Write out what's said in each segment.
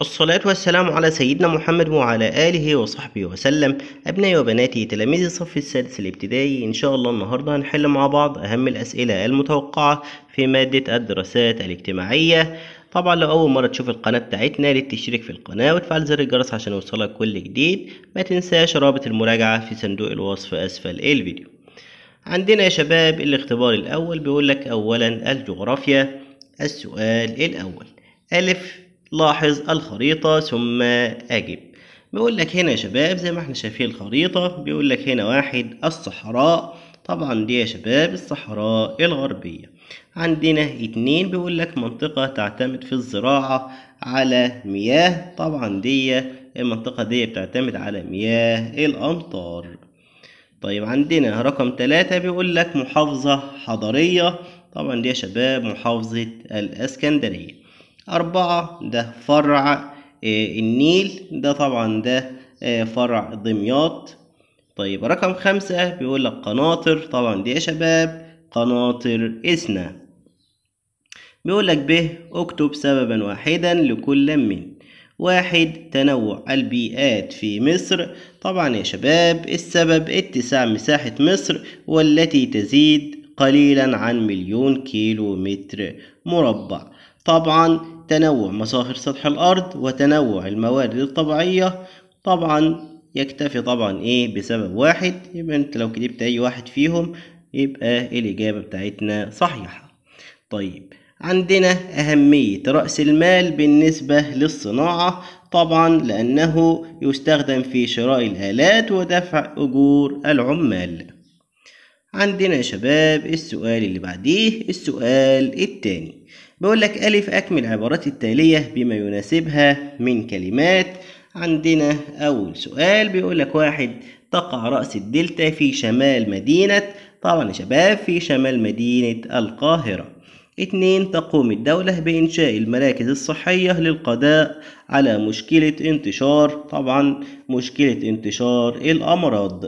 الصلاة والسلام على سيدنا محمد وعلى آله وصحبه وسلم أبنائي وبناتي تلاميذ الصف السادس الابتدائي إن شاء الله النهاردة هنحل مع بعض أهم الأسئلة المتوقعة في مادة الدراسات الاجتماعية طبعا لو أول مرة تشوف القناة بتاعتنا تشترك في القناة وتفعل زر الجرس عشان يوصلك كل جديد ما تنساش رابط المراجعة في صندوق الوصف أسفل الفيديو عندنا يا شباب الاختبار الأول بيقول لك أولا الجغرافيا السؤال الأول ألف لاحظ الخريطة ثم أجب بيقول لك هنا يا شباب زي ما احنا شايفين الخريطة بيقول لك هنا واحد الصحراء طبعا دي يا شباب الصحراء الغربية عندنا اتنين بيقول لك منطقة تعتمد في الزراعة على مياه طبعا دي المنطقة دي بتعتمد على مياه الأمطار طيب عندنا رقم تلاتة بيقول لك محافظة حضرية طبعا دي يا شباب محافظة الأسكندرية أربعة ده فرع آه، النيل ده طبعا ده آه، فرع دمياط طيب رقم خمسة بيقول لك قناطر طبعا دي يا شباب قناطر إسنا بيقول لك ب اكتب سببا واحدا لكل من واحد تنوع البيئات في مصر طبعا يا شباب السبب اتساع مساحة مصر والتي تزيد قليلا عن مليون كيلو متر مربع طبعا تنوع مصافر سطح الأرض وتنوع الموارد الطبيعية طبعا يكتفي طبعا إيه بسبب واحد يبقى أنت لو كتبت أي واحد فيهم يبقى الإجابة بتاعتنا صحيحة طيب عندنا أهمية رأس المال بالنسبة للصناعة طبعا لأنه يستخدم في شراء الآلات ودفع أجور العمال عندنا يا شباب السؤال اللي بعديه السؤال التاني بقول لك ألف أكمل العبارات التالية بما يناسبها من كلمات عندنا أول سؤال بيقول لك واحد تقع رأس الدلتا في شمال مدينة طبعا يا شباب في شمال مدينة القاهرة اتنين تقوم الدولة بإنشاء المراكز الصحية للقضاء على مشكلة انتشار طبعا مشكلة انتشار الأمراض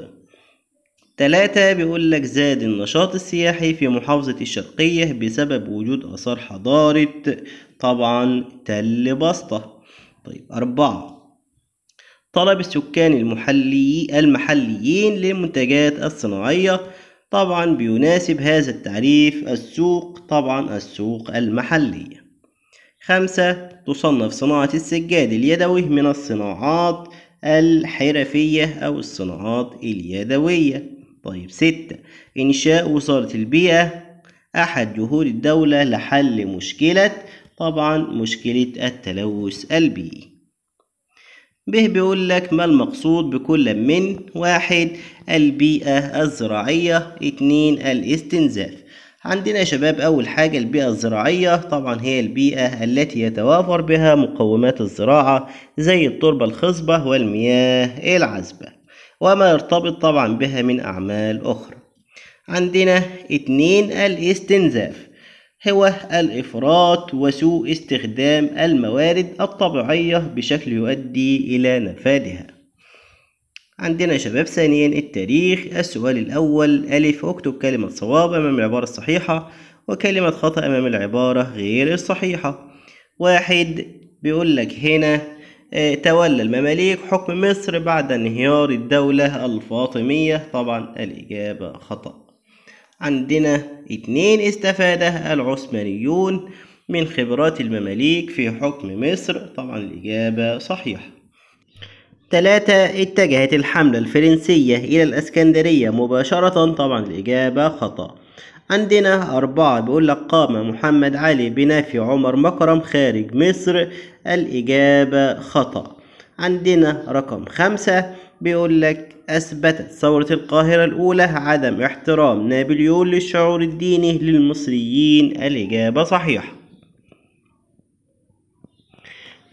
تلاتة بيقول لك زاد النشاط السياحي في محافظة الشرقية بسبب وجود آثار حضارة طبعا تل بسطة طيب أربعة طلب السكان المحلي المحليين للمنتجات الصناعية طبعا بيناسب هذا التعريف السوق طبعا السوق المحلية خمسة تصنف صناعة السجاد اليدوي من الصناعات الحرفية أو الصناعات اليدوية طيب ستة إنشاء وزارة البيئة أحد جهود الدولة لحل مشكلة طبعا مشكلة التلوث البيئي به بيقول لك ما المقصود بكل من واحد البيئة الزراعية اتنين الاستنزاف عندنا يا شباب أول حاجة البيئة الزراعية طبعا هي البيئة التي يتوافر بها مقومات الزراعة زي التربة الخصبة والمياه العذبة وما يرتبط طبعا بها من أعمال أخرى عندنا اتنين الاستنزاف هو الإفراط وسوء استخدام الموارد الطبيعية بشكل يؤدي إلى نفادها عندنا شباب ثانيا التاريخ السؤال الأول ألف اكتب كلمة صواب أمام العبارة الصحيحة وكلمة خطأ أمام العبارة غير الصحيحة واحد بيقول لك هنا آه، تولى المماليك حكم مصر بعد انهيار الدولة الفاطمية طبعا الإجابة خطأ عندنا اتنين استفاده العثمانيون من خبرات المماليك في حكم مصر طبعا الإجابة صحيحة ثلاثة اتجهت الحملة الفرنسية إلى الأسكندرية مباشرة طبعا الإجابة خطأ عندنا أربعة بيقول لك قام محمد علي بنفي عمر مكرم خارج مصر الإجابة خطأ عندنا رقم خمسة بيقول لك أثبتت ثورة القاهرة الأولى عدم احترام نابليون للشعور الديني للمصريين الإجابة صحيحة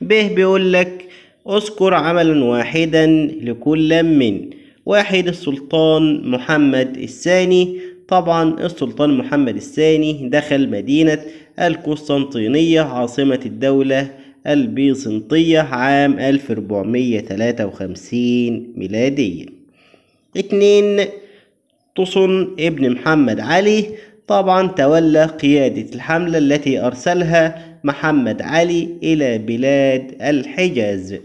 ب بيقول لك اذكر عملا واحدا لكل من واحد السلطان محمد الثاني طبعا السلطان محمد الثاني دخل مدينة القسطنطينية عاصمة الدولة البيزنطية عام 1453 ميلاديا اتنين طسن ابن محمد علي طبعا تولى قيادة الحملة التي أرسلها محمد علي إلى بلاد الحجاز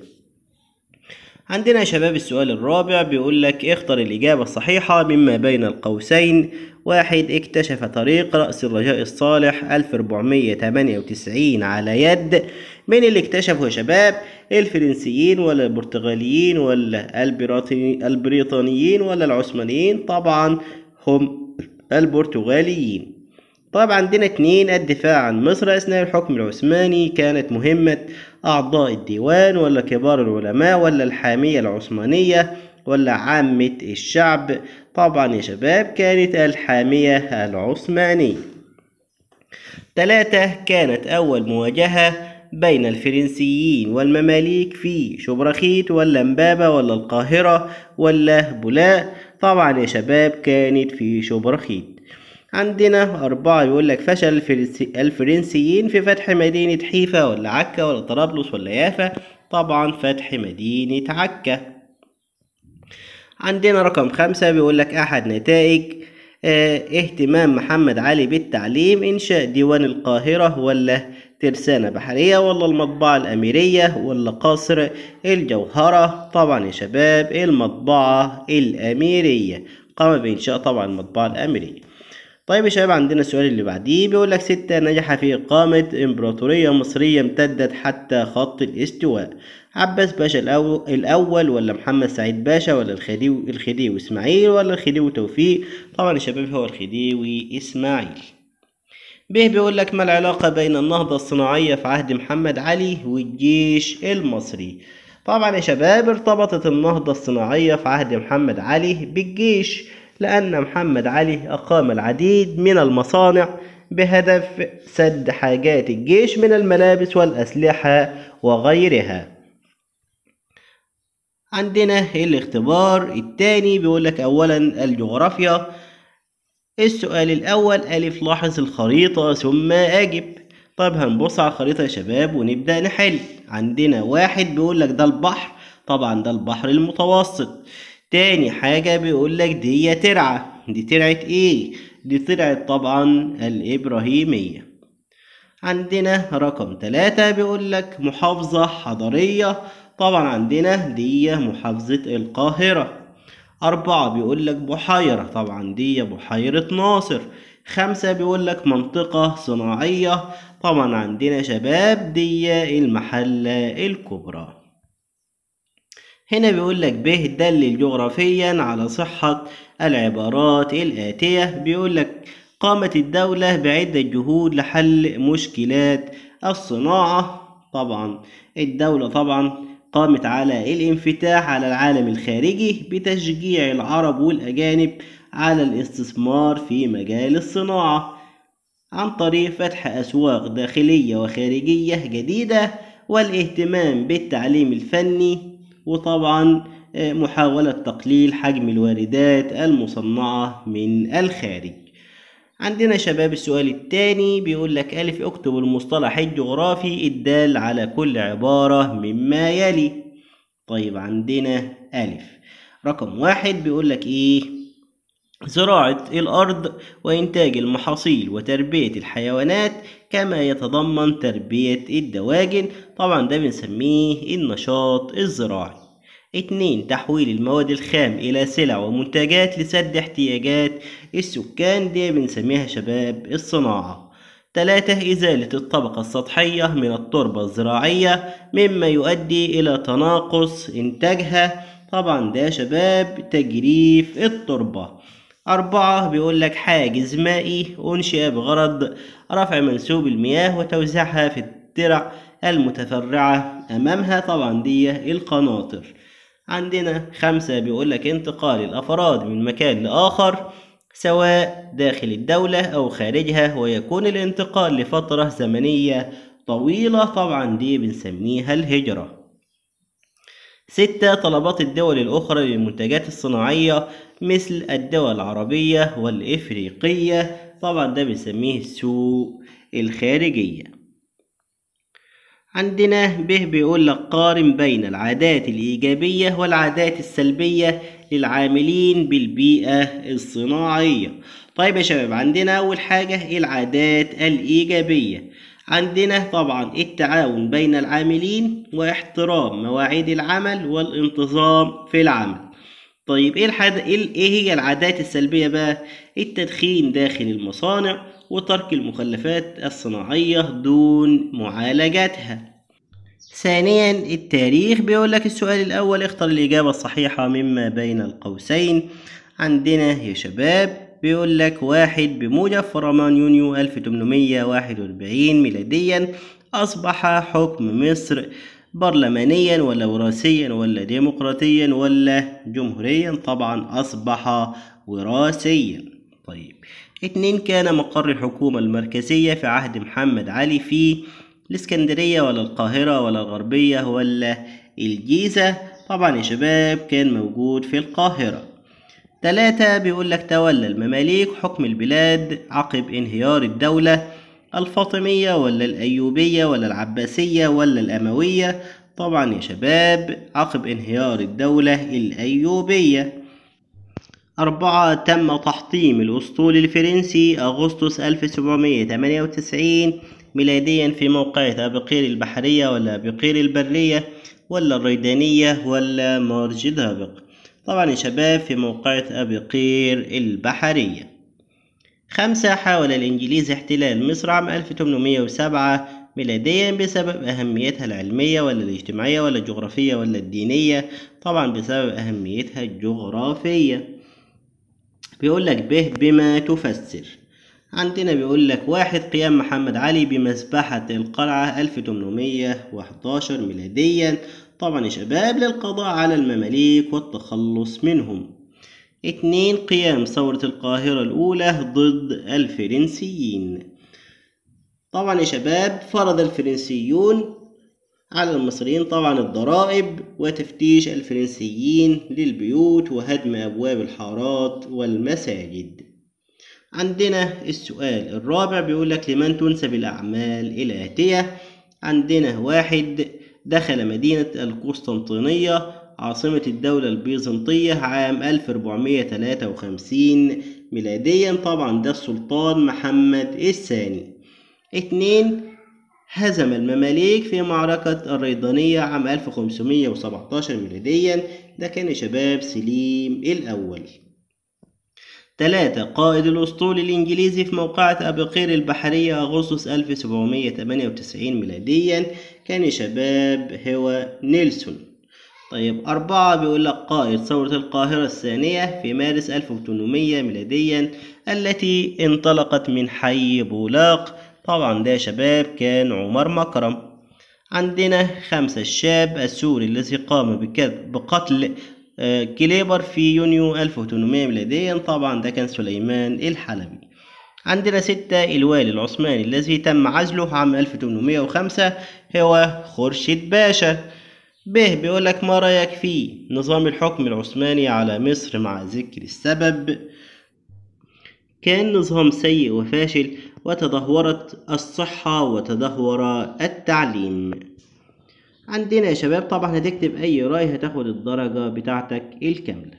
عندنا يا شباب السؤال الرابع بيقول لك اختر الإجابة الصحيحة مما بين القوسين واحد اكتشف طريق رأس الرجاء الصالح 1498 على يد من اللي اكتشفه يا شباب الفرنسيين ولا البرتغاليين ولا البريطانيين ولا العثمانيين طبعا هم البرتغاليين طبعا عندنا اتنين الدفاع عن مصر أثناء الحكم العثماني كانت مهمة أعضاء الديوان ولا كبار العلماء ولا الحامية العثمانية ولا عامة الشعب طبعا يا شباب كانت الحامية العثمانية ثلاثة كانت أول مواجهة بين الفرنسيين والمماليك في شبرخيت ولا مبابة ولا القاهرة ولا بولاء طبعا يا شباب كانت في شبرخيت عندنا أربعة بيقول لك فشل الفرنسيين في فتح مدينة حيفا ولا عكا ولا طرابلس ولا يافا طبعا فتح مدينة عكا عندنا رقم خمسة بيقول لك أحد نتائج آه، اهتمام محمد علي بالتعليم إنشاء ديوان القاهرة ولا ترسانة بحرية ولا المطبعة الأميرية ولا قصر الجوهرة طبعا يا شباب المطبعة الأميرية قام بإنشاء طبعا المطبعة الأميرية طيب يا شباب عندنا السؤال اللي بعديه بيقول لك ستة نجح في إقامة إمبراطورية مصرية امتدت حتى خط الاستواء عباس باشا الأول ولا محمد سعيد باشا ولا الخديوي الخديوي إسماعيل ولا الخديوي توفيق طبعا يا شباب هو الخديوي إسماعيل به بيقول لك ما العلاقة بين النهضة الصناعية في عهد محمد علي والجيش المصري طبعا يا شباب ارتبطت النهضة الصناعية في عهد محمد علي بالجيش لأن محمد علي أقام العديد من المصانع بهدف سد حاجات الجيش من الملابس والأسلحة وغيرها عندنا إيه الاختبار الثاني بيقولك أولا الجغرافيا السؤال الأول ألف لاحظ الخريطة ثم أجب طب هنبص على الخريطة يا شباب ونبدأ نحل عندنا واحد بيقولك ده البحر طبعا ده البحر المتوسط تاني حاجة بيقول لك دي ترعة دي ترعة ايه دي طلعت طبعا الإبراهيمية عندنا رقم ثلاثة بيقول لك محافظة حضرية طبعا عندنا دي محافظة القاهرة أربعة بيقول لك بحيرة طبعا دي بحيرة ناصر خمسة بيقول لك منطقة صناعية طبعا عندنا شباب دي المحلة الكبرى هنا بيقول لك ب دلل جغرافيا على صحة العبارات الآتية بيقول لك قامت الدولة بعدة جهود لحل مشكلات الصناعة طبعا الدولة طبعا قامت على الانفتاح على العالم الخارجي بتشجيع العرب والأجانب على الاستثمار في مجال الصناعة عن طريق فتح أسواق داخلية وخارجية جديدة والاهتمام بالتعليم الفني وطبعا آه، محاولة تقليل حجم الواردات المصنعة من الخارج عندنا شباب السؤال الثاني بيقول لك ألف اكتب المصطلح الجغرافي الدال على كل عبارة مما يلي طيب عندنا ألف رقم واحد بيقول لك إيه زراعة الأرض وإنتاج المحاصيل وتربية الحيوانات كما يتضمن تربية الدواجن طبعا ده بنسميه النشاط الزراعي 2 تحويل المواد الخام إلى سلع ومنتجات لسد احتياجات السكان دي بنسميها شباب الصناعة 3 إزالة الطبقة السطحية من التربة الزراعية مما يؤدي إلى تناقص إنتاجها طبعا ده شباب تجريف التربة أربعة بيقول لك حاجز مائي أنشئ بغرض رفع منسوب المياه وتوزيعها في الترع المتفرعة أمامها طبعا دي القناطر عندنا خمسة بيقول لك انتقال الأفراد من مكان لآخر سواء داخل الدولة أو خارجها ويكون الانتقال لفترة زمنية طويلة طبعا دي بنسميها الهجرة ستة طلبات الدول الأخرى للمنتجات الصناعية مثل الدول العربية والإفريقية طبعا ده بنسميه السوق الخارجية عندنا ب بيقول لك قارن بين العادات الإيجابية والعادات السلبية للعاملين بالبيئة الصناعية طيب يا شباب عندنا أول حاجة العادات الإيجابية عندنا طبعا التعاون بين العاملين واحترام مواعيد العمل والانتظام في العمل طيب ايه, إيه هي العادات السلبيه بقى التدخين داخل المصانع وترك المخلفات الصناعية دون معالجتها ثانيا التاريخ بيقول لك السؤال الأول اختر الإجابة الصحيحة مما بين القوسين عندنا يا شباب بيقول لك واحد بموجب فرمان يونيو 1841 ميلاديا أصبح حكم مصر برلمانيا ولا وراثيا ولا ديمقراطيا ولا جمهوريا طبعا أصبح وراثيا طيب اتنين كان مقر الحكومة المركزية في عهد محمد علي في الإسكندرية ولا القاهرة ولا الغربية ولا الجيزة طبعا يا شباب كان موجود في القاهرة تلاتة بيقول لك تولى المماليك حكم البلاد عقب انهيار الدولة الفاطمية ولا الأيوبية ولا العباسية ولا الأموية طبعا يا شباب عقب انهيار الدولة الأيوبية أربعة تم تحطيم الأسطول الفرنسي أغسطس 1798 ميلاديا في موقع أبقير البحرية ولا أبقير البرية ولا الريدانية ولا مرج دابق طبعا يا شباب في موقع أبقير البحرية خمسة حاول الإنجليز احتلال مصر عام 1807 ميلاديا بسبب أهميتها العلمية ولا الاجتماعية ولا الجغرافية ولا الدينية طبعا بسبب أهميتها الجغرافية بيقول لك به بما تفسر عندنا بيقول لك واحد قيام محمد علي بمذبحة القلعة 1811 ميلاديا طبعا يا شباب للقضاء على المماليك والتخلص منهم اتنين قيام ثورة القاهرة الأولى ضد الفرنسيين طبعا يا شباب فرض الفرنسيون على المصريين طبعا الضرائب وتفتيش الفرنسيين للبيوت وهدم أبواب الحارات والمساجد عندنا السؤال الرابع بيقول لك لمن تنسب الأعمال الآتية عندنا واحد دخل مدينة القسطنطينية عاصمة الدولة البيزنطية عام 1453 ميلاديا طبعا ده السلطان محمد الثاني اتنين هزم المماليك في معركة الريضانية عام 1517 ميلاديا ده كان شباب سليم الأول ثلاثة قائد الأسطول الإنجليزي في موقعة أبقير البحرية أغسطس 1798 ميلاديا كان شباب هو نيلسون طيب أربعة بيقول لك قائد ثورة القاهرة الثانية في مارس 1800 ميلاديا التي انطلقت من حي بولاق طبعا ده شباب كان عمر مكرم عندنا خمسة الشاب السوري الذي قام بكذب بقتل آه، كليبر في يونيو 1800 ميلاديا طبعا ده كان سليمان الحلبي عندنا ستة الوالي العثماني الذي تم عزله عام 1805 هو خورشيد باشا بيقول بيقولك ما رأيك في نظام الحكم العثماني على مصر مع ذكر السبب كان نظام سيء وفاشل وتدهورت الصحة وتدهور التعليم عندنا يا شباب طبعا هتكتب أي رأي هتاخد الدرجة بتاعتك الكاملة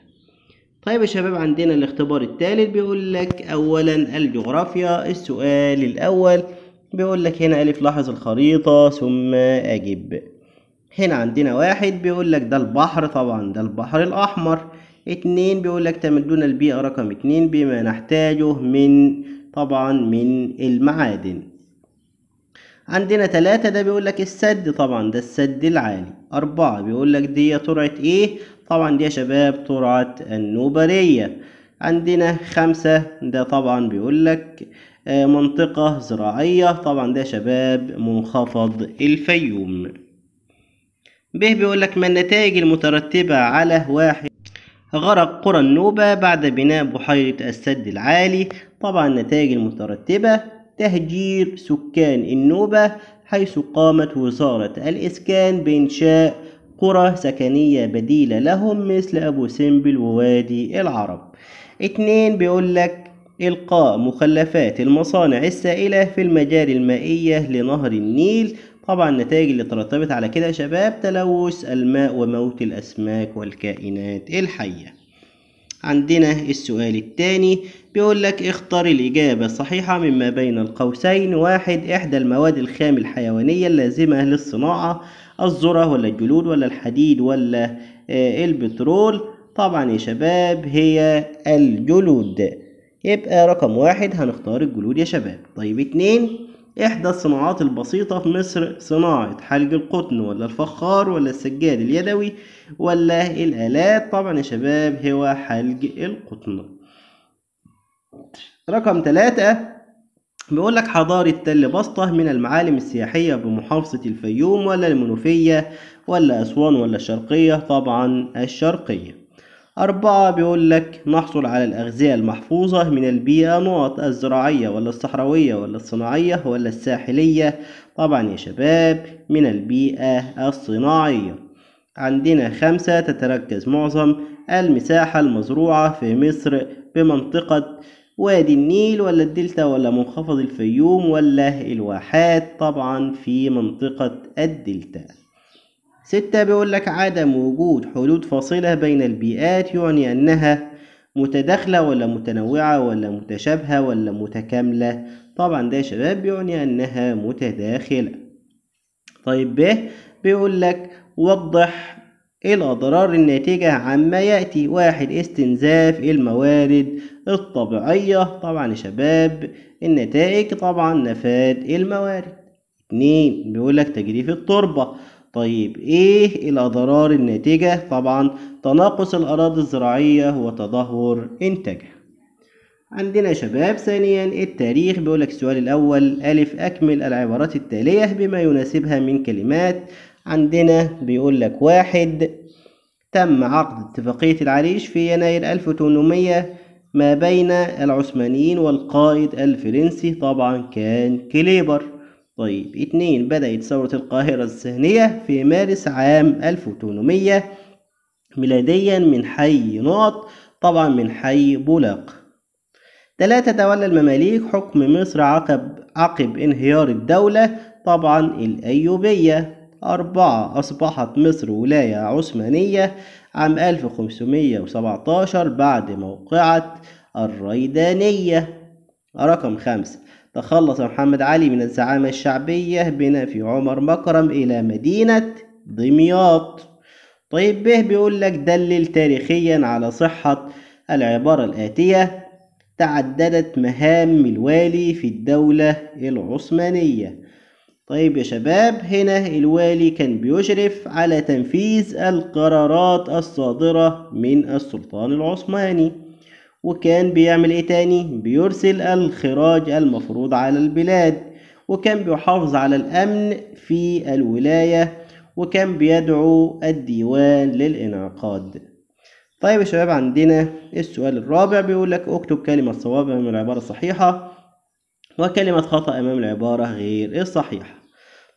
طيب يا شباب عندنا الاختبار التالت بيقول لك أولا الجغرافيا السؤال الأول بيقول لك هنا ألف لاحظ الخريطة ثم أجب هنا عندنا واحد بيقول لك ده البحر طبعا ده البحر الأحمر اتنين بيقول لك تمدون البيئة رقم اتنين بما نحتاجه من طبعا من المعادن عندنا تلاتة ده بيقول لك السد طبعا ده السد العالي أربعة بيقول لك دي ترعة إيه طبعا دي يا شباب ترعة النوبرية عندنا خمسة ده طبعا بيقول لك آه، منطقة زراعية طبعا ده شباب منخفض الفيوم ب بيقول لك ما النتائج المترتبة على واحد غرق قرى النوبة بعد بناء بحيرة السد العالي طبعا النتائج المترتبة تهجير سكان النوبة حيث قامت وزارة الإسكان بإنشاء قرى سكنية بديلة لهم مثل أبو سمبل ووادي العرب اتنين بيقول لك إلقاء مخلفات المصانع السائلة في المجاري المائية لنهر النيل طبعا النتائج اللي ترتبت على كده يا شباب تلوث الماء وموت الأسماك والكائنات الحية عندنا السؤال الثاني بيقول لك اختر الإجابة الصحيحة مما بين القوسين واحد إحدى المواد الخام الحيوانية اللازمة للصناعة الذرة ولا الجلود ولا الحديد ولا آه، البترول طبعا يا شباب هي الجلود يبقى رقم واحد هنختار الجلود يا شباب طيب اتنين إحدى الصناعات البسيطة في مصر صناعة حلق القطن ولا الفخار ولا السجاد اليدوي ولا الآلات طبعا يا شباب هو حلق القطن رقم ثلاثة بيقول لك حضارة تل بسطة من المعالم السياحية بمحافظة الفيوم ولا المنوفية ولا أسوان ولا الشرقية طبعا الشرقية أربعة بيقول لك نحصل على الأغذية المحفوظة من البيئة نقط الزراعية ولا الصحراوية ولا الصناعية ولا الساحلية طبعا يا شباب من البيئة الصناعية عندنا خمسة تتركز معظم المساحة المزروعة في مصر بمنطقة وادي النيل ولا الدلتا ولا منخفض الفيوم ولا الواحات طبعا في منطقة الدلتا ستة بيقول لك عدم وجود حدود فاصلة بين البيئات يعني أنها متداخلة ولا متنوعة ولا متشابهة ولا متكاملة طبعا ده يا شباب يعني أنها متداخلة طيب ب بيقول لك وضح الأضرار الناتجة عما يأتي واحد استنزاف الموارد الطبيعية طبعا يا شباب النتائج طبعا نفاد الموارد اتنين بيقول لك تجريف التربة طيب ايه الاضرار الناتجة طبعا تناقص الاراضي الزراعية وتدهور انتاجها عندنا شباب ثانيا التاريخ بيقولك السؤال الاول الف اكمل العبارات التالية بما يناسبها من كلمات عندنا بيقولك واحد تم عقد اتفاقية العريش في يناير 1800 ما بين العثمانيين والقائد الفرنسي طبعا كان كليبر طيب اتنين بدأت ثورة القاهرة الثانية في مارس عام 1800 ميلاديا من حي نقط طبعا من حي بولاق تلاتة تولى المماليك حكم مصر عقب عقب انهيار الدولة طبعا الأيوبية أربعة أصبحت مصر ولاية عثمانية عام 1517 بعد موقعة الريدانية رقم خمسة تخلص محمد علي من الزعامة الشعبية بنفي عمر مكرم إلى مدينة دمياط طيب به بيقول لك دلل تاريخيا على صحة العبارة الآتية تعددت مهام الوالي في الدولة العثمانية طيب يا شباب هنا الوالي كان بيشرف على تنفيذ القرارات الصادرة من السلطان العثماني وكان بيعمل ايه تاني بيرسل الخراج المفروض على البلاد وكان بيحافظ على الامن في الولايه وكان بيدعو الديوان للانعقاد طيب يا شباب عندنا السؤال الرابع بيقول لك اكتب كلمه صواب امام العباره الصحيحه وكلمه خطا امام العباره غير الصحيحه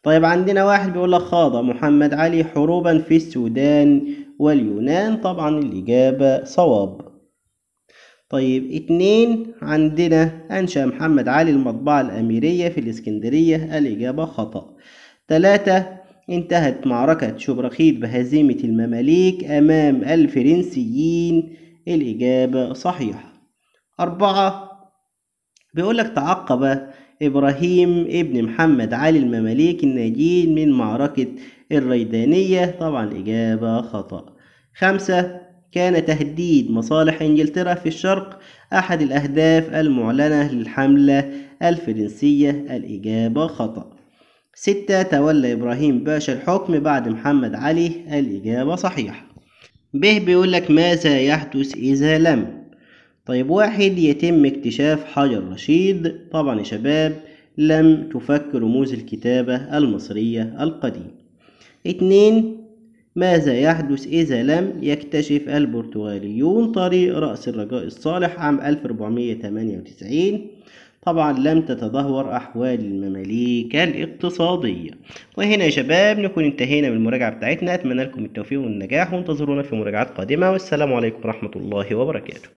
طيب عندنا واحد بيقول لك خاض محمد علي حروبا في السودان واليونان طبعا الإجابة صواب طيب اتنين عندنا أنشأ محمد علي المطبعة الأميرية في الإسكندرية الإجابة خطأ تلاتة انتهت معركة شبرخيت بهزيمة المماليك أمام الفرنسيين الإجابة صحيحة أربعة بيقولك تعقب إبراهيم ابن محمد علي المماليك الناجين من معركة الريدانية طبعا إجابة خطأ خمسة كان تهديد مصالح إنجلترا في الشرق أحد الأهداف المعلنة للحملة الفرنسية الإجابة خطأ ستة تولى إبراهيم باشا الحكم بعد محمد علي الإجابة صحيحة به بيقول لك ماذا يحدث إذا لم طيب واحد يتم اكتشاف حجر رشيد طبعا يا شباب لم تفك رموز الكتابة المصرية القديمة اتنين ماذا يحدث إذا لم يكتشف البرتغاليون طريق رأس الرجاء الصالح عام 1498 طبعا لم تتدهور أحوال المماليك الاقتصادية وهنا يا شباب نكون انتهينا من المراجعة بتاعتنا أتمنى لكم التوفيق والنجاح وانتظرونا في مراجعات قادمة والسلام عليكم ورحمة الله وبركاته